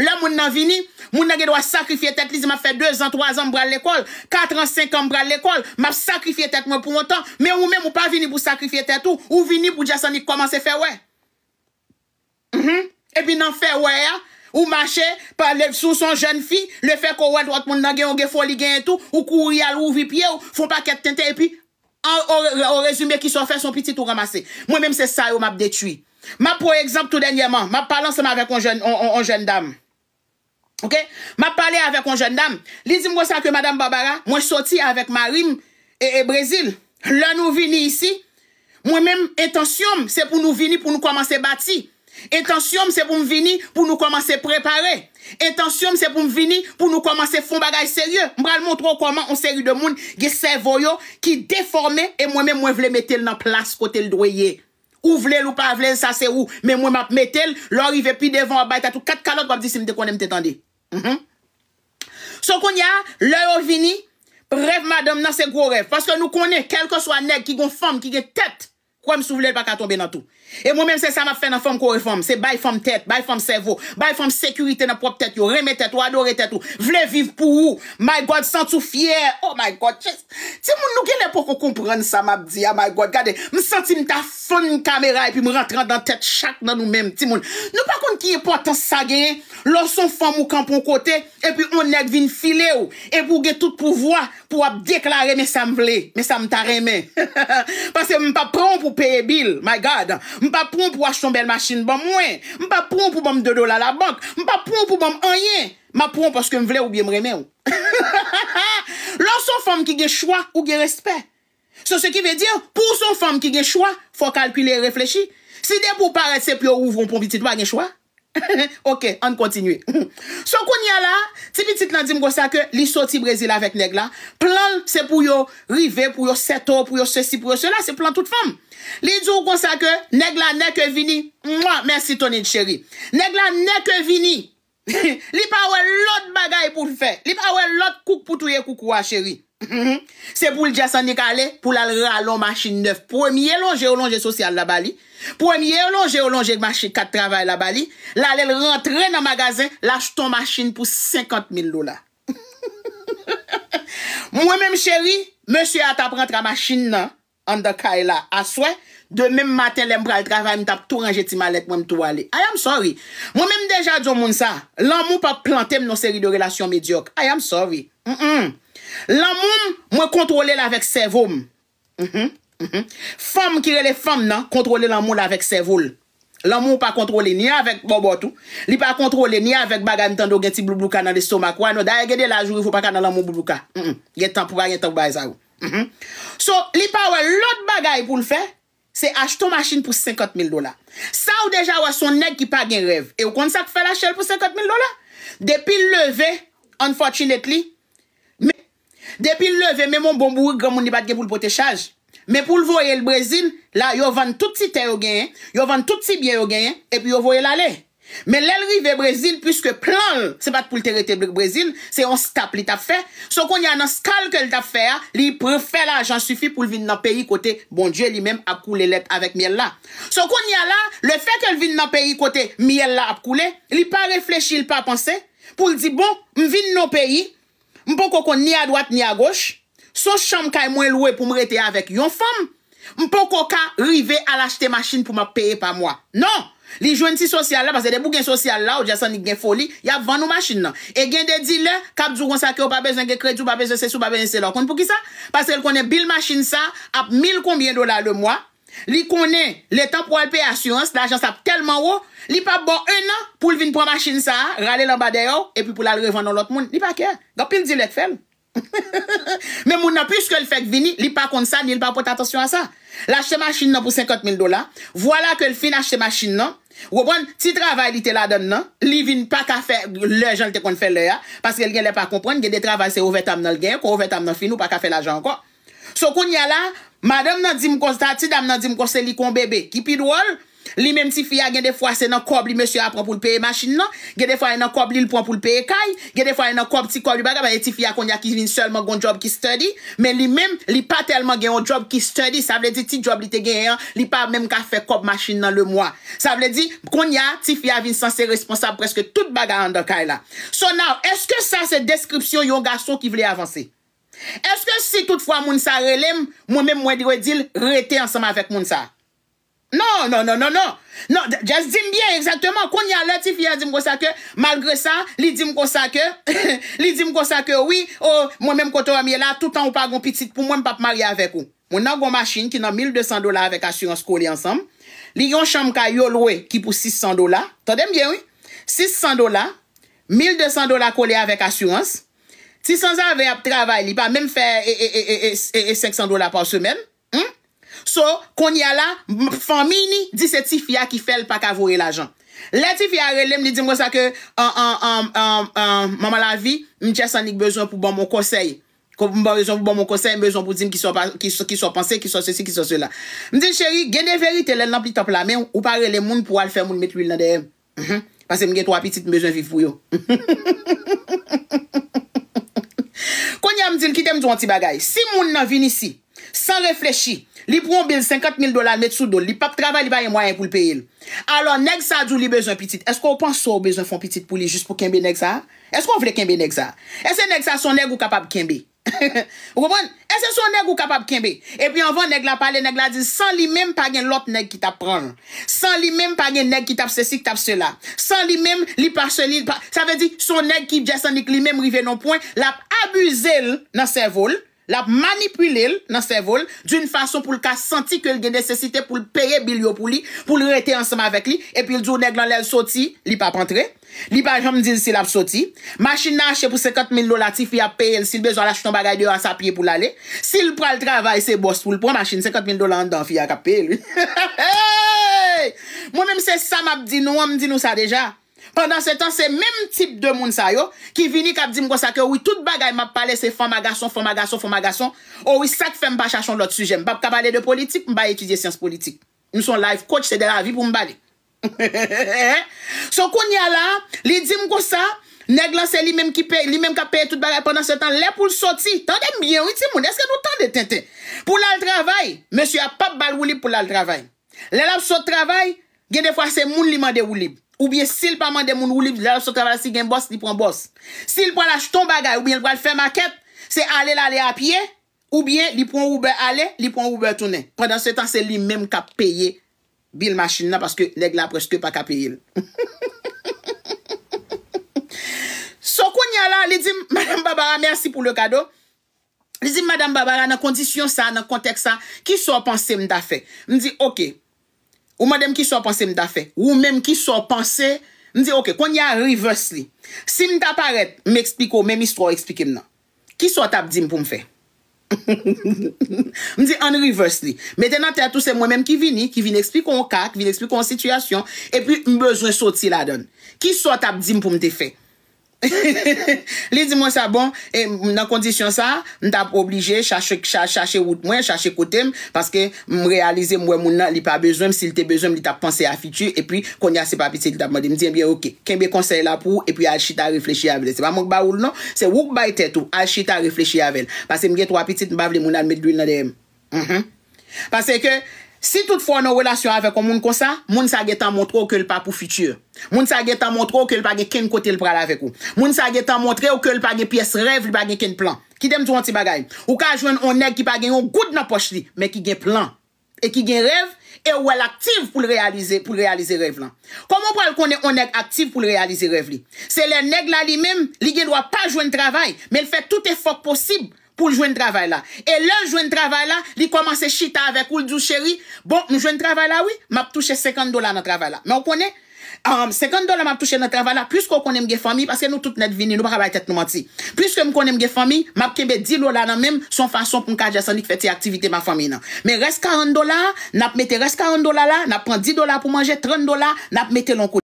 La moun nan vini, moun nage dwa sakrifye tèp lise, map fè 2 an, 3 an bral l'ekol, 4 an, 5 an bral l'ekol, map sakrifye tèp mwen pou moutan, mè ou mè moun pa vini pou sakrifye tèp ou, ou vini pou dja sanik komanse fè wè. E pi nan fè wè, ou mache, sou son jen fi, le fè kou wè dwa moun nage, ou ge foli gen etou, ou kou rial, ou vipye, ou foun paket tentè, e pi, ou rezume ki sou fè son piti tout ramase. Mwen mèm se sa yo mab detui. Mab pou ekzamp tout denyeman, mab palanse mè avèk on jen dam. Ok? M ap pale avek on jen dam. Li di m wosan ke m a dam babara, mwen soti avek Marim e, e Brazil. Lò nou vini isi, mwen men, etansyom, se pou nou vini pou nou komanse bati. Etansyom se pou m vini pou nou komanse prepare. Etansyom se pou m vini pou nou komanse fon bagay serye. M pral mwotro koman on serye de moun ge se voyo ki deforme, e mwen men mwen vle metel nan plas kote l'dweye. Ou vle l ou pa vle, sa se ou. Men mwen m ap metel, l orive pi devan a bay tatou kat kalot wap disi m te kone m te tendi. Mhm. So kon ya, lè yo vini Pref madam nan se gwo ref Paske nou konè, kelke swa neg Ki gon fom, ki gen tet Kwa m sou vilel pa ka tombe nan tou E moun mèm se sa m ap fè nan fòm kòre fòm Se bay fòm tèt, bay fòm servò Bay fòm sekurite nan pòp tèt yo Reme tèt yo, adore tèt yo Vle viv pou ou My God, san sou fyer Oh my God, yes Ti moun nou gè lè pou kon kompran sa m ap di Ah my God, gade M senti m ta fon kamera E pi m rentran dan tèt chak nan nou mèm Ti moun Nou pa kon ki e potan sa gè Lò son fòm mou kanpon kote E pi on nèk vin file ou E pou gè tout pou vwa Pou ap deklare mè sa m vle Mè sa m ta reme Ha M pa pou an pou wache son bel machine ban mwen. M pa pou an pou ban m de do la la bank. M pa pou an pou ban m anyen. M pa pou an pou aske m vle ou bie m remen ou. Lò son fòm ki ge chwa ou ge respè. Sò se ki ve diyo, pou son fòm ki ge chwa, fò kalkwile e reflechi. Si de pou paret se pyo rouvron pou bititwa ge chwa, Ok, an kontinue So kon ya la, tipi tit nan dim gwa sa ke Li soti brezil avek negla Plan se pou yo rive, pou yo seto Pou yo se si, pou yo se la, se plan tout fam Li djou gwa sa ke, negla neke vini Mwa, mersi tonin cheri Negla neke vini Li pawe lot bagay pou l fe Li pawe lot kouk pou touye koukwa cheri Mhm. Se pou lja sanik ale, pou lal re alon masjine nef Premier lonje ou lonje sosyal la bali Premier lonje ou lonje masjine kat travay la bali Lalel rentre nan magazen, lach ton masjine pou 50.000 lola Mwen men cheri, mwen se atap rentre a masjine nan An de kaila, aswe Demen maten lem pral travay, mwen tap tou ranje ti malet mwen tou wale Ayam sorry Mwen men deja diyon moun sa Lan moun pa plantem non seri de relasyon medyok Ayam sorry M-m-m Lan moun, mwen kontrole la vek sevoum. Mhm, mhm. Fem ki re le fem nan, kontrole lan moun la vek sevoul. Lan moun pa kontrole niya vek bobotou. Li pa kontrole niya vek bagay ni tan do gen ti blou blou ka nan de sou makwa. No daye gen de la jouri, fou pa kan nan lan moun blou blou ka. Gen tan pou ba, gen tan pou ba mhm. e zavou. So, li pa wè lout bagay pou l'fè, se ach ton machine pou 50.000 dola. Sa ou deja wè son neg ki pa gen rev. E ou kon sa ki fè la chèl pou 50.000 dola? Depi l'eve, unfortunately, Depi le ve men mon bon bourou, gwa moun li bat ge pou l'potechaj. Me pou l'voye l'Brezil, la yo vande tout ti ter o genyen, yo vande tout ti biye o genyen, epi yo voye l'ale. Me lè l'rive Brezil, pwiske plan l, se bat pou l terete blik Brezil, se yon skap li tap fe, so kon ya nan skal ke l tap fe, li prefe la jansufi pou l vin nan peyi kote, bon die li men ap koule let avèk miel la. So kon ya la, le fe ke l vin nan peyi kote, miel la ap koule, li pa reflechi, li pa apansè, pou l di, bon, m mpo koko ni a doat ni a goch, sou chanm ka y e mwen lwe pou m rete avèk yon fam, mpo koka rive al achete machin pou ma peye pa mwa. Non! Li jwenti sosyal la, pase de bou gen sosyal la, ou jasan ni gen foli, ya van ou machin nan. E gen de di le, kap zou kon sakyo, pa bezan gen kredjou, pa bezan gen sesu, pa bezan gen selokon pou ki sa? Pase el konen bil machin sa, ap mil konbyen dola le mwa, Li konen le tan pou alpe asyans, l'ajans ap telman ou, li pa bon un nan pou l'vin pou an chine sa, rale l'an ba dey ou, epi pou l'al revan nan lot moun, li pa kè, gapil di let fel. Men moun nan pwis ke l'fèk vini, li pa kont sa, ni l pa pote atensyon an sa. L'achè chine nan pou 50.000 dola, wala ke l fin achè chine nan, wopan, bon, ti travay li te la don nan, li vin pa ka fè, le jenl te kon fè le ya, paske l gen lè pa kompwen, gen de travay se ouve tam nan gen, kon ouve tam nan fin Madame nan di mkos ta ti, dam nan di mkos se li kon bebe. Ki pi dou al, li menm ti fia gen de fwa se nan kob li mesya apropoulpeye masin nan, gen de fwa gen nan kob li l'propoulpeye kay, gen de fwa gen nan kob ti kob li baga, baye ti fia konya ki vin selman kon job ki study, men li menm, li pa telman gen yon job ki study, sa vle di ti job li te gen yon, li pa menm ka fe kob masin nan le mwa. Sa vle di, konya, ti fia vin sanse responsable preske tout baga ando kay la. So now, eske sa se deskripsyon yon gason ki vle avanse? Eske sa se deskripsyon yon gason ki vle avanse si tout fwa moun sa relem, moun men mwen dire dil rete ansanm avek moun sa. Non, non, non, non, non, non, jaz dimbyen, ekzakteman, kon yalati fya dimko sa ke, malgre sa, li dimko sa ke, li dimko sa ke, oui, moun oh, men mwen koto amye la, tout an ou pa goun pitit pou mwen pap marye avek ou. Moun nan goun masin ki nan 1200 dola avek asyranse kole ansanm, li yon chanm ka yolwe ki pou 600 dola, todembyen, oui, 600 dola, 1200 dola kole avek asyranse, 600 avè ap travè li pa mèm fè 500 dola pa ou semen. So, kon yal la, famini di se ti fia ki fèl pa kavore la jan. Le ti fia relem li di mwen sa ke maman la vi, mwen chè sanik bezon pou bon moun konsey. Mwen bezon pou bon moun konsey, mwen bezon pou di mwen ki sou panse, ki sou se si, ki sou se la. Mwen di chèri, genè verite lè nan plitop la men, ou pare le moun pou al fè moun metwil nan de hem. Pase mwen gen 3 pitit bezon vi fuyo. Hahaha Sounyam dil kitem diwan ti bagay, si moun nan vinisi, san reflechi, li pou yon bil 50,000 dolar met sou do, li pap travay li bayen mwayen pou l'peyil, alon neg sa doun li bezon pitit, esko ou pan so bezon fon pitit pou li jist pou kembe neg sa? Esko ou vle kembe neg sa? Ese neg sa son neg ou kapab kembe? Ou kompon, ese son neg ou kapap kenbe E pi anvan neg la pale, neg la di San li mem pagyen lot neg ki tap pran San li mem pagyen neg ki tap se si ki tap se la San li mem li pa se li Sa ve di, son neg ki jasonik li mem rive nonpon Lap abuze l nan se vol l ap manipule l nan se vol doun fason pou l ka senti ke l gen desesite pou l peye bil yo pou li, pou l rete ansama vek li, epi l doun neg lan l el soti, li pa ap entre, li pa jom dil si l ap soti, machin na che pou 50.000 dola ti fi ap peye l si l bezo la chiton bagay dewa sa piye pou l ale, si l pral travay se bost pou l pou machin, 50.000 dola an dan fi ak ap peye l. Moun mèm se sa m ap di nou, an m di nou sa deja, Pendan se tan se menm tip de moun sa yo, ki vini kap di mko sa ke oui tout bagay map pale se foma gason, foma gason, foma gason, oh oui sak fèm bachasyon lot sujem. Bap kabale de politik, mba yekidye siyans politik. Mson life coach se de la vi pou mbale. So kon ya la, li di mko sa, neg lan se li menm ki pe, li menm ka pe tout bagay pendant se tan le pou l'soti. Tande mbyen oui ti moun, eske nou tande ten ten. Pou lal travay, mwen sya pap bal woulib pou lal travay. Le lap sot travay, gen defwa se moun li mande woulib. Ou bien, sil pa mande moun wou liv, lalop so kavar si gen boss, li pon boss. Sil pa lach ton bagay, ou bien, lval fè makèp, se ale lale apye, ou bien, li pon oube ale, li pon oube tounen. Pendan se tan, se li menm ka peye bil masjin nan, paske leg la preske pa ka peye. So kon yal la, li di, Madame Babara, mersi pou le kado. Li di, Madame Babara, nan kondisyon sa, nan kontek sa, ki sou a panse mda fe? Mdi, okey, Ou mwen dem ki sou a panse mwen ta fe? Ou mwen mwen ki sou a panse? Mwen di, ok, kon yon reverse li. Si mwen ta paret, mwen ekspliko, mwen mistro eksplike mnen. Ki sou a tap di m pou mwen fe? Mwen di, an reverse li. Mwen tena te atouse mwen mwen ki vini, ki vini ekspliko an ka, ki vini ekspliko an situasyon, epi mwen bezwen soti la don. Ki sou a tap di m pou mwen te fe? Li di mwen sa bon E nan kondisyon sa Mwen tap oblije chache kote mwen Chache kote mwen Paske mwen realize mwen moun nan li pa bezwem Si li te bezwem li tap panse a fitu E pi konya se papitit li tap mwen Mwen di mwen ok, kenbe konsey la pou E pi alchi ta reflechi avel Se mwen mwen ba oul non Se mwen mwen ba ite tou, alchi ta reflechi avel Paske mwen gen 3 pitit mwen bavle moun nan met dwi nan de m mhm. Paske ke Si tout fwa nou relasyon avek ou moun konsa, moun sa ge tan montre ou ke l pa pou fitur. Moun sa ge tan montre ou ke l pa ge ken kote l pral avek ou. Moun sa ge tan montre ou ke l pa ge piyes rev li ba gen ken plan. Ki dem toun ti bagay. Ou ka jwen on neg ki pa gen yon gout nan poch li, men ki gen plan. E ki gen rev, e ou el aktif pou l realize rev lan. Koman pral konen on neg aktif pou l realize rev li? Se le neg la li mem, li gen dwa pa jwen travay, men l fe tout efok posib. pou l jwen traval la. E l jwen traval la, li komanse chita avek ou l djou cheri, bon, mou jwen traval la, wii, map touche 50 dolar nan traval la. Mè ou pwone? Euh, 50 dolar map touche nan traval la, pwiske ou konen mge fami, pwiske nou tout net vini, nou pwa rabay tet nou mati. Pwiske m konen mge fami, map kebe di lola nan mèm, son fason pou mka jason li kwe te aktivite ma fami nan. Mè reska 1 dolar, nap mette reska 1 dolar la, nap pren 10 dolar pou manje, 30 dolar, nap mette lon kou.